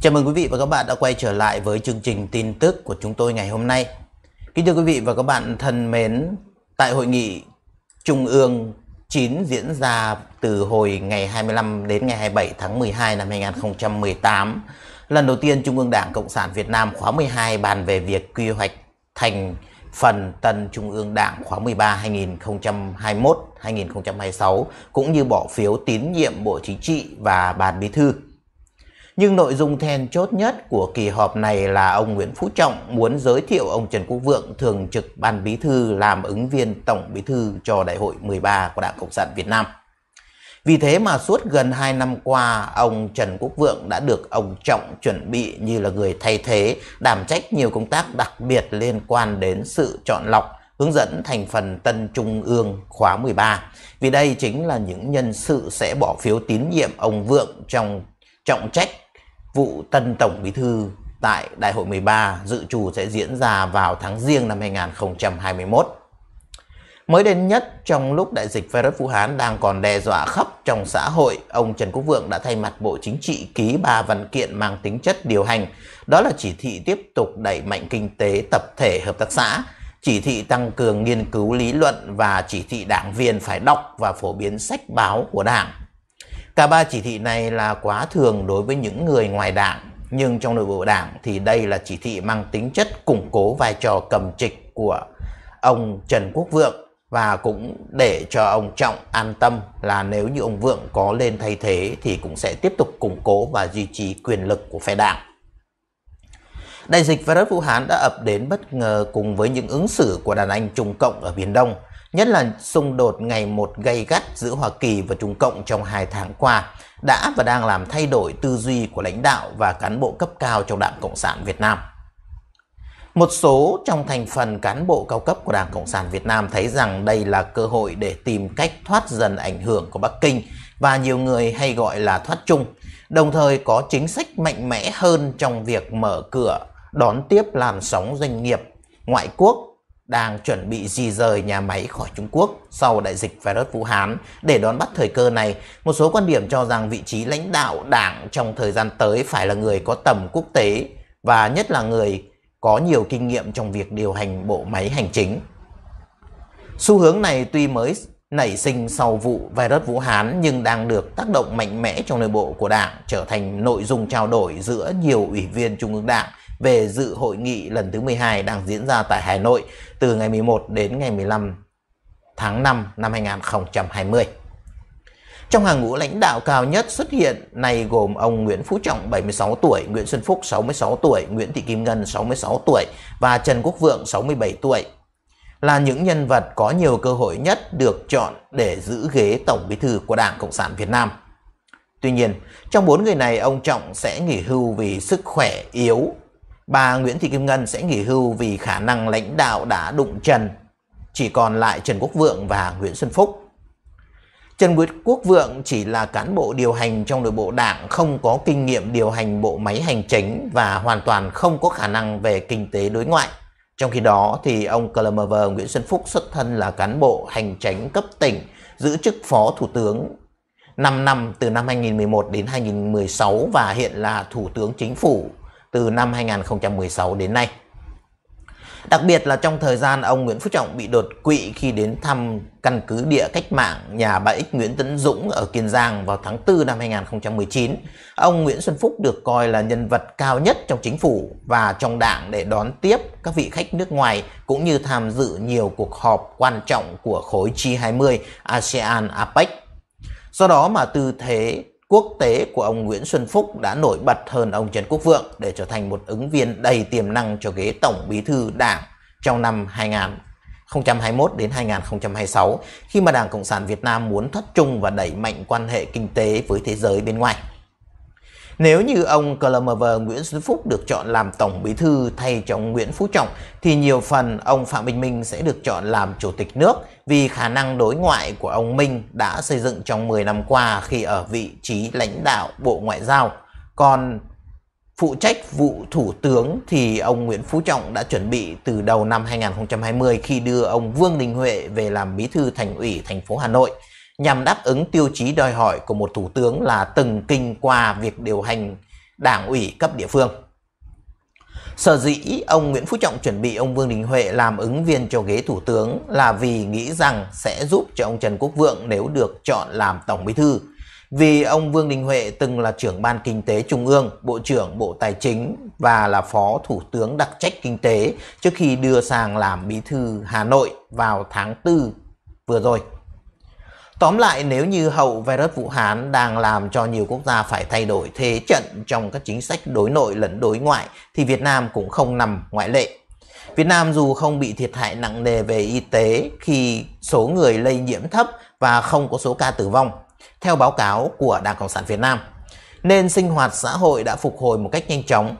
Chào mừng quý vị và các bạn đã quay trở lại với chương trình tin tức của chúng tôi ngày hôm nay. Kính thưa quý vị và các bạn thân mến, tại hội nghị Trung ương 9 diễn ra từ hồi ngày 25 đến ngày 27 tháng 12 năm 2018, lần đầu tiên Trung ương Đảng Cộng sản Việt Nam khóa 12 bàn về việc quy hoạch thành phần tân Trung ương Đảng khóa 13 2021-2026 cũng như bỏ phiếu tín nhiệm Bộ Chính trị và Ban Bí thư. Nhưng nội dung then chốt nhất của kỳ họp này là ông Nguyễn Phú Trọng muốn giới thiệu ông Trần Quốc Vượng thường trực ban bí thư làm ứng viên tổng bí thư cho đại hội 13 của Đảng Cộng sản Việt Nam. Vì thế mà suốt gần 2 năm qua, ông Trần Quốc Vượng đã được ông Trọng chuẩn bị như là người thay thế, đảm trách nhiều công tác đặc biệt liên quan đến sự chọn lọc, hướng dẫn thành phần Tân Trung ương khóa 13. Vì đây chính là những nhân sự sẽ bỏ phiếu tín nhiệm ông Vượng trong trọng trách vụ tân Tổng Bí Thư tại Đại hội 13 dự trù sẽ diễn ra vào tháng riêng năm 2021. Mới đến nhất, trong lúc đại dịch virus Vũ Hán đang còn đe dọa khắp trong xã hội, ông Trần Quốc Vượng đã thay mặt Bộ Chính trị ký ba văn kiện mang tính chất điều hành, đó là chỉ thị tiếp tục đẩy mạnh kinh tế tập thể hợp tác xã, chỉ thị tăng cường nghiên cứu lý luận và chỉ thị đảng viên phải đọc và phổ biến sách báo của đảng. Cả ba chỉ thị này là quá thường đối với những người ngoài đảng, nhưng trong nội bộ đảng thì đây là chỉ thị mang tính chất củng cố vai trò cầm trịch của ông Trần Quốc Vượng và cũng để cho ông Trọng an tâm là nếu như ông Vượng có lên thay thế thì cũng sẽ tiếp tục củng cố và duy trì quyền lực của phe đảng. Đại dịch virus Vũ Hán đã ập đến bất ngờ cùng với những ứng xử của đàn anh Trung Cộng ở Biển Đông nhất là xung đột ngày một gay gắt giữa Hoa Kỳ và Trung Cộng trong hai tháng qua, đã và đang làm thay đổi tư duy của lãnh đạo và cán bộ cấp cao trong Đảng Cộng sản Việt Nam. Một số trong thành phần cán bộ cao cấp của Đảng Cộng sản Việt Nam thấy rằng đây là cơ hội để tìm cách thoát dần ảnh hưởng của Bắc Kinh và nhiều người hay gọi là thoát chung, đồng thời có chính sách mạnh mẽ hơn trong việc mở cửa đón tiếp làn sóng doanh nghiệp ngoại quốc đang chuẩn bị di rời nhà máy khỏi Trung Quốc sau đại dịch virus Vũ Hán. Để đón bắt thời cơ này, một số quan điểm cho rằng vị trí lãnh đạo đảng trong thời gian tới phải là người có tầm quốc tế và nhất là người có nhiều kinh nghiệm trong việc điều hành bộ máy hành chính. Xu hướng này tuy mới nảy sinh sau vụ virus Vũ Hán nhưng đang được tác động mạnh mẽ trong nội bộ của đảng trở thành nội dung trao đổi giữa nhiều ủy viên Trung ương Đảng – về dự hội nghị lần thứ 12 đang diễn ra tại Hà Nội từ ngày 11 đến ngày 15 tháng 5 năm 2020. Trong hàng ngũ lãnh đạo cao nhất xuất hiện này gồm ông Nguyễn Phú Trọng 76 tuổi, Nguyễn Xuân Phúc 66 tuổi, Nguyễn Thị Kim Ngân 66 tuổi và Trần Quốc Vượng 67 tuổi là những nhân vật có nhiều cơ hội nhất được chọn để giữ ghế Tổng Bí thư của Đảng Cộng sản Việt Nam. Tuy nhiên, trong bốn người này ông Trọng sẽ nghỉ hưu vì sức khỏe yếu bà Nguyễn Thị Kim Ngân sẽ nghỉ hưu vì khả năng lãnh đạo đã đụng trần, chỉ còn lại Trần Quốc Vượng và Nguyễn Xuân Phúc. Trần Nguyễn Quốc Vượng chỉ là cán bộ điều hành trong nội bộ đảng không có kinh nghiệm điều hành bộ máy hành chính và hoàn toàn không có khả năng về kinh tế đối ngoại. Trong khi đó thì ông Clemover Nguyễn Xuân Phúc xuất thân là cán bộ hành tránh cấp tỉnh, giữ chức phó thủ tướng 5 năm từ năm 2011 đến 2016 và hiện là thủ tướng chính phủ từ năm 2016 đến nay. Đặc biệt là trong thời gian ông Nguyễn Phú Trọng bị đột quỵ khi đến thăm căn cứ địa cách mạng nhà bà Ích Nguyễn Tấn Dũng ở Kiên Giang vào tháng 4 năm 2019, ông Nguyễn Xuân Phúc được coi là nhân vật cao nhất trong chính phủ và trong đảng để đón tiếp các vị khách nước ngoài cũng như tham dự nhiều cuộc họp quan trọng của khối G20 ASEAN APEC. Do đó mà tư thế quốc tế của ông Nguyễn Xuân Phúc đã nổi bật hơn ông Trần Quốc Vượng để trở thành một ứng viên đầy tiềm năng cho ghế Tổng Bí thư Đảng trong năm 2021 đến 2026 khi mà Đảng Cộng sản Việt Nam muốn thất trung và đẩy mạnh quan hệ kinh tế với thế giới bên ngoài. Nếu như ông CLMV Nguyễn Xuân Phúc được chọn làm Tổng Bí Thư thay cho ông Nguyễn Phú Trọng thì nhiều phần ông Phạm Bình Minh sẽ được chọn làm Chủ tịch nước vì khả năng đối ngoại của ông Minh đã xây dựng trong 10 năm qua khi ở vị trí lãnh đạo Bộ Ngoại giao. Còn phụ trách vụ thủ tướng thì ông Nguyễn Phú Trọng đã chuẩn bị từ đầu năm 2020 khi đưa ông Vương Đình Huệ về làm bí thư thành ủy thành phố Hà Nội nhằm đáp ứng tiêu chí đòi hỏi của một thủ tướng là từng kinh qua việc điều hành đảng ủy cấp địa phương. Sở dĩ ông Nguyễn Phú Trọng chuẩn bị ông Vương Đình Huệ làm ứng viên cho ghế thủ tướng là vì nghĩ rằng sẽ giúp cho ông Trần Quốc Vượng nếu được chọn làm tổng bí thư. Vì ông Vương Đình Huệ từng là trưởng ban kinh tế trung ương, bộ trưởng Bộ Tài chính và là phó thủ tướng đặc trách kinh tế trước khi đưa sang làm bí thư Hà Nội vào tháng 4 vừa rồi. Tóm lại nếu như hậu virus Vũ Hán đang làm cho nhiều quốc gia phải thay đổi thế trận trong các chính sách đối nội lẫn đối ngoại thì Việt Nam cũng không nằm ngoại lệ. Việt Nam dù không bị thiệt hại nặng nề về y tế khi số người lây nhiễm thấp và không có số ca tử vong, theo báo cáo của Đảng Cộng sản Việt Nam, nên sinh hoạt xã hội đã phục hồi một cách nhanh chóng.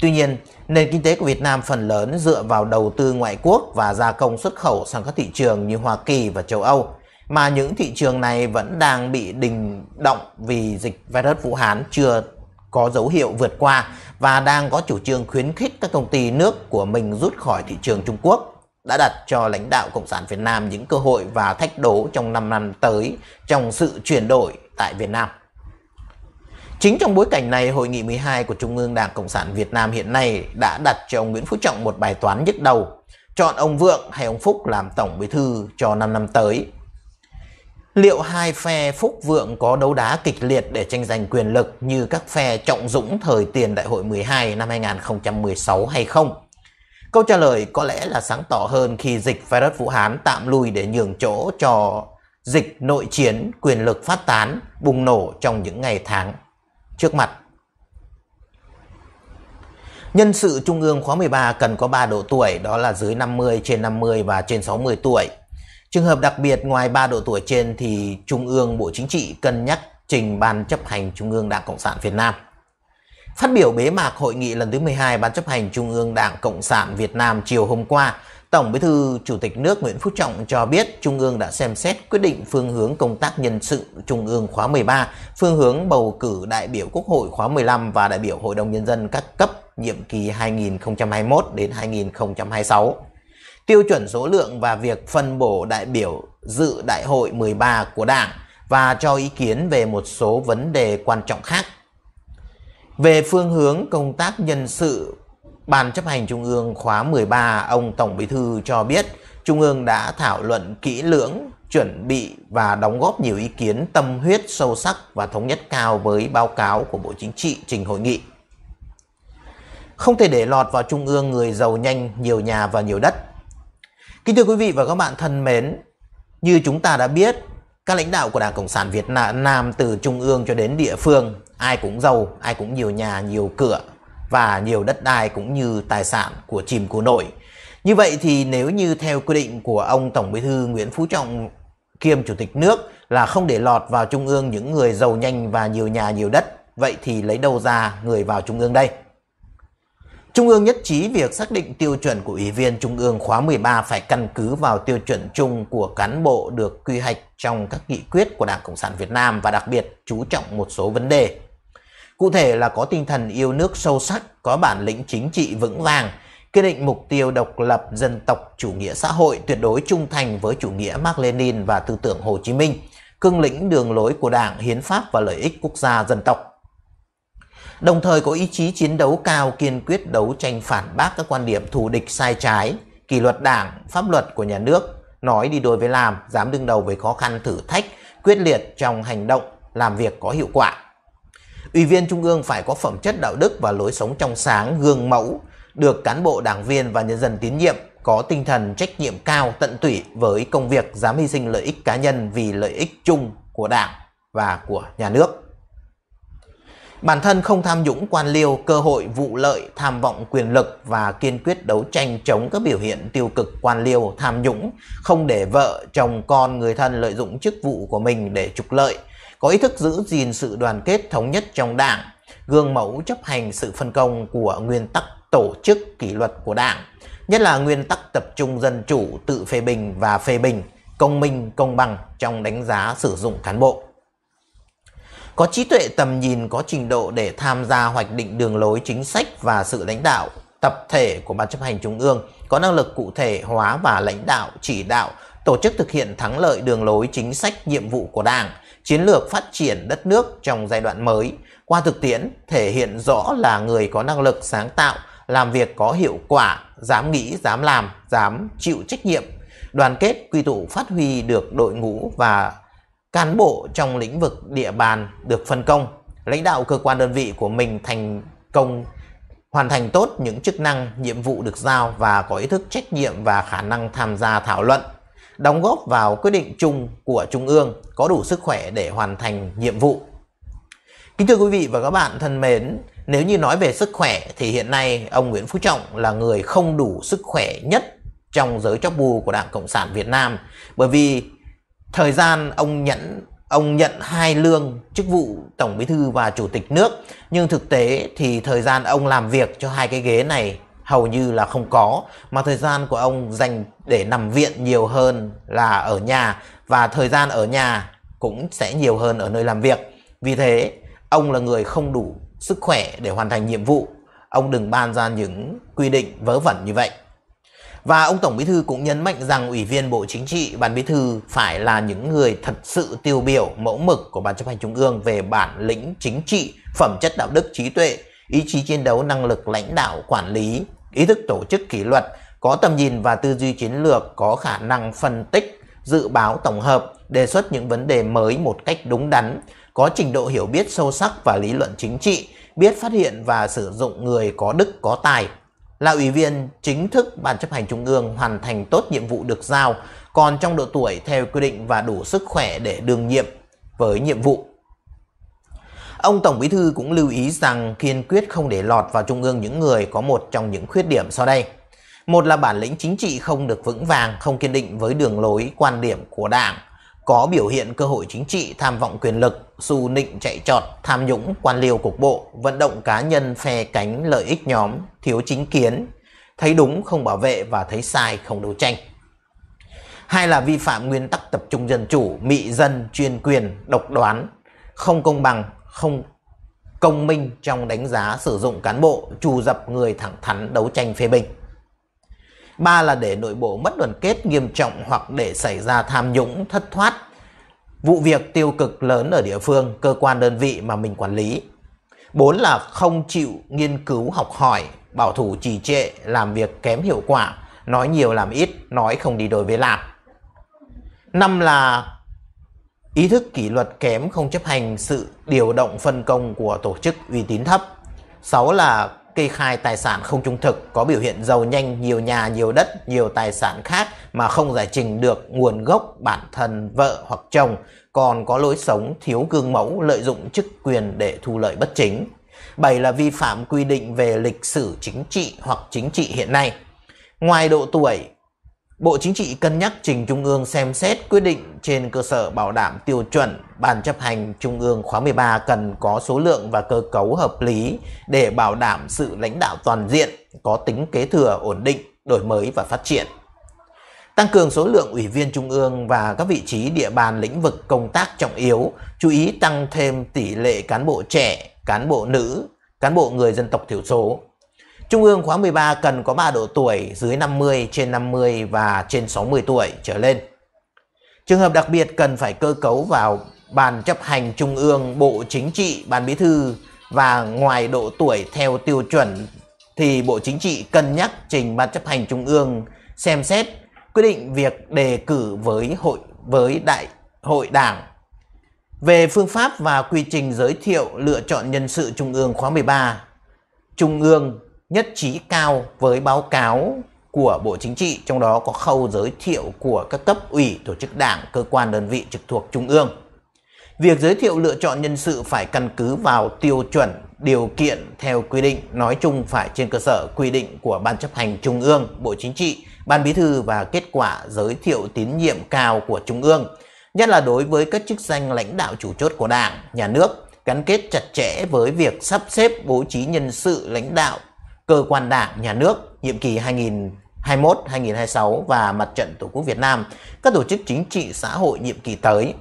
Tuy nhiên, nền kinh tế của Việt Nam phần lớn dựa vào đầu tư ngoại quốc và gia công xuất khẩu sang các thị trường như Hoa Kỳ và châu Âu mà những thị trường này vẫn đang bị đình động vì dịch virus Vũ Hán chưa có dấu hiệu vượt qua và đang có chủ trương khuyến khích các công ty nước của mình rút khỏi thị trường Trung Quốc đã đặt cho lãnh đạo Cộng sản Việt Nam những cơ hội và thách đố trong 5 năm tới trong sự chuyển đổi tại Việt Nam. Chính trong bối cảnh này, Hội nghị 12 của Trung ương Đảng Cộng sản Việt Nam hiện nay đã đặt cho ông Nguyễn Phú Trọng một bài toán nhức đầu, chọn ông Vượng hay ông Phúc làm Tổng Bí thư cho 5 năm tới Liệu hai phe Phúc Vượng có đấu đá kịch liệt để tranh giành quyền lực như các phe trọng dũng thời tiền đại hội 12 năm 2016 hay không? Câu trả lời có lẽ là sáng tỏ hơn khi dịch virus Vũ Hán tạm lui để nhường chỗ cho dịch nội chiến quyền lực phát tán bùng nổ trong những ngày tháng trước mặt. Nhân sự Trung ương khóa 13 cần có 3 độ tuổi đó là dưới 50, trên 50 và trên 60 tuổi. Trường hợp đặc biệt ngoài 3 độ tuổi trên thì Trung ương Bộ Chính trị cân nhắc trình Ban chấp hành Trung ương Đảng Cộng sản Việt Nam. Phát biểu bế mạc hội nghị lần thứ 12 Ban chấp hành Trung ương Đảng Cộng sản Việt Nam chiều hôm qua, Tổng Bí thư Chủ tịch nước Nguyễn Phú Trọng cho biết Trung ương đã xem xét quyết định phương hướng công tác nhân sự Trung ương khóa 13, phương hướng bầu cử đại biểu Quốc hội khóa 15 và đại biểu Hội đồng Nhân dân các cấp nhiệm kỳ 2021 đến 2026 tiêu chuẩn số lượng và việc phân bổ đại biểu dự đại hội 13 của Đảng và cho ý kiến về một số vấn đề quan trọng khác. Về phương hướng công tác nhân sự, Ban chấp hành Trung ương khóa 13, ông Tổng Bí Thư cho biết Trung ương đã thảo luận kỹ lưỡng, chuẩn bị và đóng góp nhiều ý kiến tâm huyết sâu sắc và thống nhất cao với báo cáo của Bộ Chính trị trình hội nghị. Không thể để lọt vào Trung ương người giàu nhanh, nhiều nhà và nhiều đất Kính thưa quý vị và các bạn thân mến, như chúng ta đã biết, các lãnh đạo của Đảng Cộng sản Việt Nam từ trung ương cho đến địa phương, ai cũng giàu, ai cũng nhiều nhà, nhiều cửa và nhiều đất đai cũng như tài sản của chìm của nổi. Như vậy thì nếu như theo quy định của ông Tổng Bí thư Nguyễn Phú Trọng kiêm Chủ tịch nước là không để lọt vào trung ương những người giàu nhanh và nhiều nhà nhiều đất, vậy thì lấy đâu ra người vào trung ương đây? Trung ương nhất trí việc xác định tiêu chuẩn của Ủy viên Trung ương khóa 13 phải căn cứ vào tiêu chuẩn chung của cán bộ được quy hoạch trong các nghị quyết của Đảng Cộng sản Việt Nam và đặc biệt chú trọng một số vấn đề. Cụ thể là có tinh thần yêu nước sâu sắc, có bản lĩnh chính trị vững vàng, kiên định mục tiêu độc lập dân tộc chủ nghĩa xã hội tuyệt đối trung thành với chủ nghĩa Mark Lenin và tư tưởng Hồ Chí Minh, cương lĩnh đường lối của Đảng, hiến pháp và lợi ích quốc gia dân tộc đồng thời có ý chí chiến đấu cao kiên quyết đấu tranh phản bác các quan điểm thù địch sai trái, kỷ luật đảng, pháp luật của nhà nước, nói đi đôi với làm, dám đương đầu với khó khăn thử thách, quyết liệt trong hành động, làm việc có hiệu quả. Ủy viên Trung ương phải có phẩm chất đạo đức và lối sống trong sáng, gương mẫu, được cán bộ đảng viên và nhân dân tín nhiệm, có tinh thần trách nhiệm cao tận tụy với công việc dám hy sinh lợi ích cá nhân vì lợi ích chung của đảng và của nhà nước. Bản thân không tham nhũng quan liêu, cơ hội vụ lợi, tham vọng quyền lực và kiên quyết đấu tranh chống các biểu hiện tiêu cực quan liêu, tham nhũng, không để vợ, chồng, con, người thân lợi dụng chức vụ của mình để trục lợi, có ý thức giữ gìn sự đoàn kết thống nhất trong đảng, gương mẫu chấp hành sự phân công của nguyên tắc tổ chức kỷ luật của đảng, nhất là nguyên tắc tập trung dân chủ, tự phê bình và phê bình, công minh, công bằng trong đánh giá sử dụng cán bộ có trí tuệ tầm nhìn có trình độ để tham gia hoạch định đường lối chính sách và sự lãnh đạo tập thể của Ban chấp hành Trung ương, có năng lực cụ thể hóa và lãnh đạo, chỉ đạo, tổ chức thực hiện thắng lợi đường lối chính sách nhiệm vụ của Đảng, chiến lược phát triển đất nước trong giai đoạn mới. Qua thực tiễn, thể hiện rõ là người có năng lực sáng tạo, làm việc có hiệu quả, dám nghĩ, dám làm, dám chịu trách nhiệm, đoàn kết, quy tụ phát huy được đội ngũ và Cán bộ trong lĩnh vực địa bàn được phân công, lãnh đạo cơ quan đơn vị của mình thành công hoàn thành tốt những chức năng, nhiệm vụ được giao và có ý thức trách nhiệm và khả năng tham gia thảo luận, đóng góp vào quyết định chung của Trung ương, có đủ sức khỏe để hoàn thành nhiệm vụ. Kính thưa quý vị và các bạn thân mến, nếu như nói về sức khỏe thì hiện nay ông Nguyễn Phú Trọng là người không đủ sức khỏe nhất trong giới chóc bu của Đảng Cộng sản Việt Nam bởi vì thời gian ông nhận ông nhận hai lương chức vụ tổng bí thư và chủ tịch nước nhưng thực tế thì thời gian ông làm việc cho hai cái ghế này hầu như là không có mà thời gian của ông dành để nằm viện nhiều hơn là ở nhà và thời gian ở nhà cũng sẽ nhiều hơn ở nơi làm việc vì thế ông là người không đủ sức khỏe để hoàn thành nhiệm vụ ông đừng ban ra những quy định vớ vẩn như vậy và ông Tổng Bí Thư cũng nhấn mạnh rằng Ủy viên Bộ Chính trị, Ban Bí Thư phải là những người thật sự tiêu biểu mẫu mực của Ban chấp hành Trung ương về bản lĩnh chính trị, phẩm chất đạo đức trí tuệ, ý chí chiến đấu, năng lực lãnh đạo, quản lý, ý thức tổ chức kỷ luật, có tầm nhìn và tư duy chiến lược, có khả năng phân tích, dự báo tổng hợp, đề xuất những vấn đề mới một cách đúng đắn, có trình độ hiểu biết sâu sắc và lý luận chính trị, biết phát hiện và sử dụng người có đức có tài là ủy viên chính thức Ban chấp hành Trung ương hoàn thành tốt nhiệm vụ được giao, còn trong độ tuổi theo quy định và đủ sức khỏe để đương nhiệm với nhiệm vụ. Ông Tổng Bí Thư cũng lưu ý rằng kiên quyết không để lọt vào Trung ương những người có một trong những khuyết điểm sau đây. Một là bản lĩnh chính trị không được vững vàng, không kiên định với đường lối quan điểm của Đảng có biểu hiện cơ hội chính trị, tham vọng quyền lực, xu nịnh chạy trọt, tham nhũng, quan liêu cục bộ, vận động cá nhân phe cánh lợi ích nhóm, thiếu chính kiến, thấy đúng không bảo vệ và thấy sai không đấu tranh. Hai là vi phạm nguyên tắc tập trung dân chủ, mị dân, chuyên quyền, độc đoán, không công bằng, không công minh trong đánh giá sử dụng cán bộ, trù dập người thẳng thắn đấu tranh phê bình ba là để nội bộ mất đoàn kết nghiêm trọng hoặc để xảy ra tham nhũng thất thoát vụ việc tiêu cực lớn ở địa phương cơ quan đơn vị mà mình quản lý bốn là không chịu nghiên cứu học hỏi bảo thủ trì trệ làm việc kém hiệu quả nói nhiều làm ít nói không đi đôi với làm năm là ý thức kỷ luật kém không chấp hành sự điều động phân công của tổ chức uy tín thấp sáu là kê khai tài sản không trung thực, có biểu hiện giàu nhanh, nhiều nhà, nhiều đất, nhiều tài sản khác mà không giải trình được nguồn gốc bản thân vợ hoặc chồng, còn có lối sống thiếu gương mẫu lợi dụng chức quyền để thu lợi bất chính. 7 là vi phạm quy định về lịch sử chính trị hoặc chính trị hiện nay. Ngoài độ tuổi, Bộ Chính trị cân nhắc trình Trung ương xem xét quyết định trên cơ sở bảo đảm tiêu chuẩn Ban chấp hành Trung ương khóa 13 cần có số lượng và cơ cấu hợp lý để bảo đảm sự lãnh đạo toàn diện, có tính kế thừa ổn định, đổi mới và phát triển. Tăng cường số lượng ủy viên Trung ương và các vị trí địa bàn lĩnh vực công tác trọng yếu, chú ý tăng thêm tỷ lệ cán bộ trẻ, cán bộ nữ, cán bộ người dân tộc thiểu số, Trung ương khóa 13 cần có ba độ tuổi dưới 50, trên 50 và trên 60 tuổi trở lên. Trường hợp đặc biệt cần phải cơ cấu vào Ban chấp hành Trung ương, Bộ Chính trị, Ban Bí thư và ngoài độ tuổi theo tiêu chuẩn thì Bộ Chính trị cân nhắc trình Ban chấp hành Trung ương xem xét quyết định việc đề cử với hội với đại hội đảng về phương pháp và quy trình giới thiệu lựa chọn nhân sự Trung ương khóa 13. Trung ương nhất trí cao với báo cáo của Bộ Chính trị, trong đó có khâu giới thiệu của các cấp ủy, tổ chức đảng, cơ quan đơn vị trực thuộc Trung ương. Việc giới thiệu lựa chọn nhân sự phải căn cứ vào tiêu chuẩn, điều kiện theo quy định, nói chung phải trên cơ sở quy định của Ban chấp hành Trung ương, Bộ Chính trị, Ban Bí thư và kết quả giới thiệu tín nhiệm cao của Trung ương, nhất là đối với các chức danh lãnh đạo chủ chốt của Đảng, Nhà nước, gắn kết chặt chẽ với việc sắp xếp bố trí nhân sự lãnh đạo cơ quan đảng, nhà nước nhiệm kỳ 2021-2026 và Mặt trận Tổ quốc Việt Nam, các tổ chức chính trị xã hội nhiệm kỳ tới.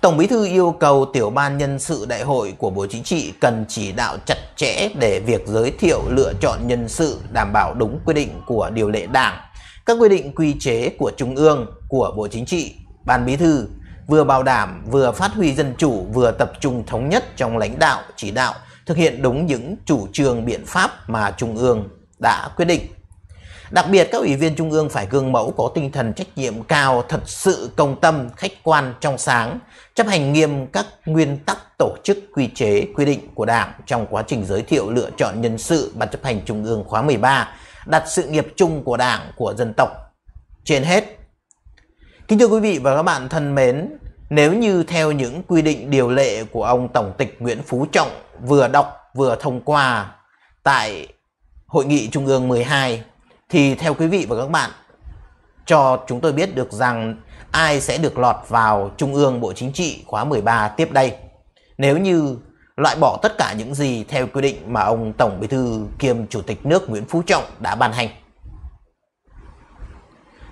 Tổng Bí thư yêu cầu tiểu ban nhân sự đại hội của Bộ Chính trị cần chỉ đạo chặt chẽ để việc giới thiệu lựa chọn nhân sự đảm bảo đúng quy định của điều lệ Đảng, các quy định quy chế của Trung ương, của Bộ Chính trị, Ban Bí thư, vừa bảo đảm vừa phát huy dân chủ vừa tập trung thống nhất trong lãnh đạo, chỉ đạo, thực hiện đúng những chủ trương biện pháp mà Trung ương đã quyết định. Đặc biệt các ủy viên Trung ương phải gương mẫu có tinh thần trách nhiệm cao, thật sự công tâm, khách quan, trong sáng, chấp hành nghiêm các nguyên tắc tổ chức quy chế quy định của Đảng trong quá trình giới thiệu lựa chọn nhân sự Ban chấp hành Trung ương khóa 13, đặt sự nghiệp chung của Đảng, của dân tộc trên hết. Kính thưa quý vị và các bạn thân mến, nếu như theo những quy định điều lệ của ông Tổng tịch Nguyễn Phú Trọng vừa đọc vừa thông qua tại Hội nghị Trung ương 12 thì theo quý vị và các bạn cho chúng tôi biết được rằng ai sẽ được lọt vào Trung ương Bộ Chính trị khóa 13 tiếp đây. Nếu như loại bỏ tất cả những gì theo quy định mà ông Tổng Bí thư kiêm Chủ tịch nước Nguyễn Phú Trọng đã ban hành.